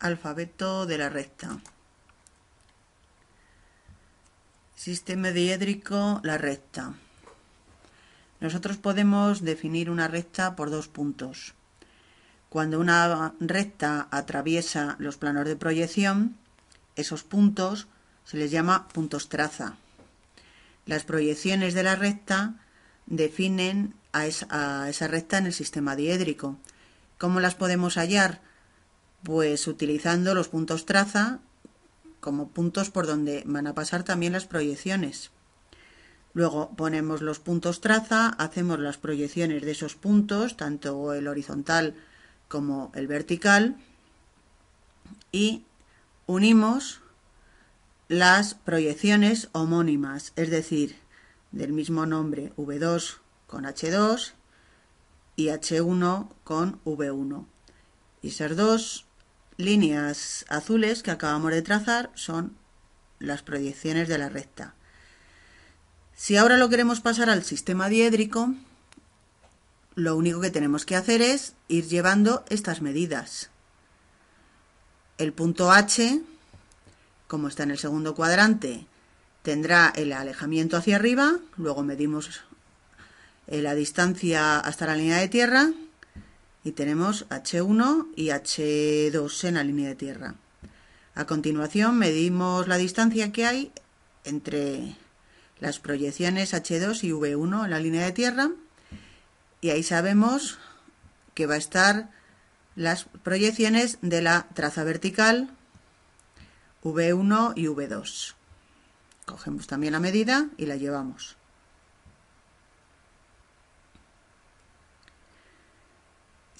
alfabeto de la recta. Sistema diédrico, la recta. Nosotros podemos definir una recta por dos puntos. Cuando una recta atraviesa los planos de proyección, esos puntos se les llama puntos traza. Las proyecciones de la recta definen a esa, recta en el sistema diédrico. ¿Cómo las podemos hallar? Pues utilizando los puntos traza como puntos por donde van a pasar también las proyecciones. Luego ponemos los puntos traza, hacemos las proyecciones de esos puntos, tanto el horizontal como el vertical, y unimos las proyecciones homónimas, es decir, del mismo nombre V2 con H2 y H1 con V1. Y ser dos líneas azules que acabamos de trazar son las proyecciones de la recta. Si ahora lo queremos pasar al sistema diédrico, lo único que tenemos que hacer es ir llevando estas medidas. El punto H, como está en el segundo cuadrante, tendrá el alejamiento hacia arriba, luego medimos la distancia hasta la línea de tierra y tenemos H1 y H2 en la línea de tierra. A continuación medimos la distancia que hay entre las proyecciones H2 y V1 en la línea de tierra y ahí sabemos que va a estar las proyecciones de la traza vertical V1 y V2. Cogemos también la medida y la llevamos.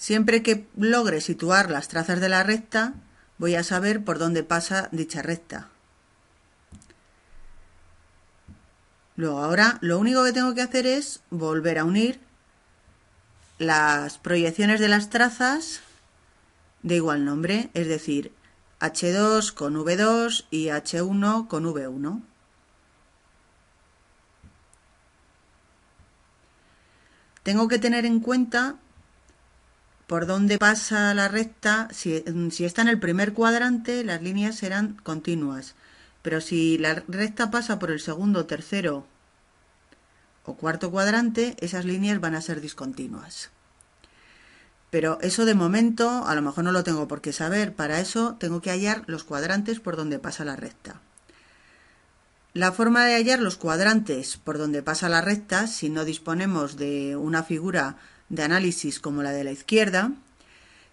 Siempre que logre situar las trazas de la recta, voy a saber por dónde pasa dicha recta. Luego ahora lo único que tengo que hacer es volver a unir las proyecciones de las trazas de igual nombre, es decir, H2 con V2 y H1 con V1. Tengo que tener en cuenta por dónde pasa la recta, si, mm, si está en el primer cuadrante, las líneas serán continuas. Pero si la recta pasa por el segundo, tercero o cuarto cuadrante, esas líneas van a ser discontinuas. Pero eso de momento a lo mejor no lo tengo por qué saber. Para eso tengo que hallar los cuadrantes por donde pasa la recta. La forma de hallar los cuadrantes por donde pasa la recta, si no disponemos de una figura de análisis como la de la izquierda,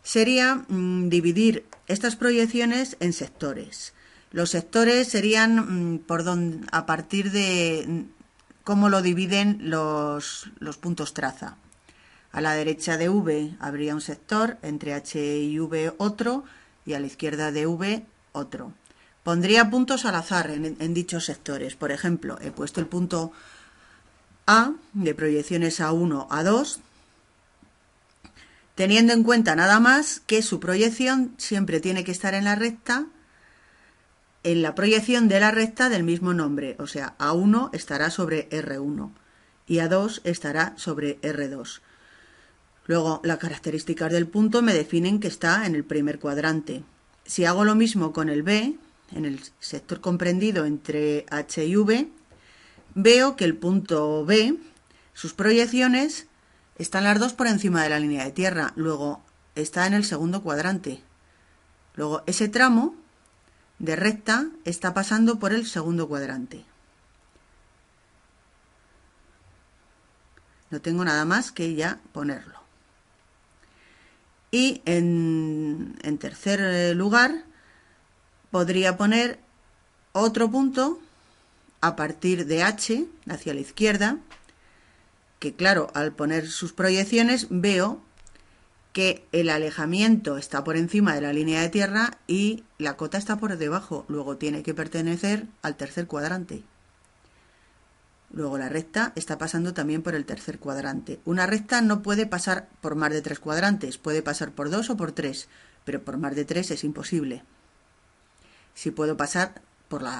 sería mm, dividir estas proyecciones en sectores. Los sectores serían mm, por a partir de mm, cómo lo dividen los, puntos traza. A la derecha de V habría un sector, entre H y V otro, y a la izquierda de V otro. Pondría puntos al azar en, en, dichos sectores. Por ejemplo, he puesto el punto A de proyecciones A1 a 2 teniendo en cuenta nada más que su proyección siempre tiene que estar en la recta, en la proyección de la recta del mismo nombre, o sea, A1 estará sobre R1 y A2 estará sobre R2. Luego, las características del punto me definen que está en el primer cuadrante. Si hago lo mismo con el B, en el sector comprendido entre H y V, veo que el punto B, sus proyecciones están las dos por encima de la línea de tierra, luego está en el segundo cuadrante. Luego ese tramo de recta está pasando por el segundo cuadrante. No tengo nada más que ya ponerlo. Y en, tercer lugar podría poner otro punto a partir de H hacia la izquierda que claro, al poner sus proyecciones veo que el alejamiento está por encima de la línea de tierra y la cota está por debajo. Luego tiene que pertenecer al tercer cuadrante. Luego la recta está pasando también por el tercer cuadrante. Una recta no puede pasar por más de tres cuadrantes, puede pasar por dos o por tres, pero por más de tres es imposible. Si puedo pasar por la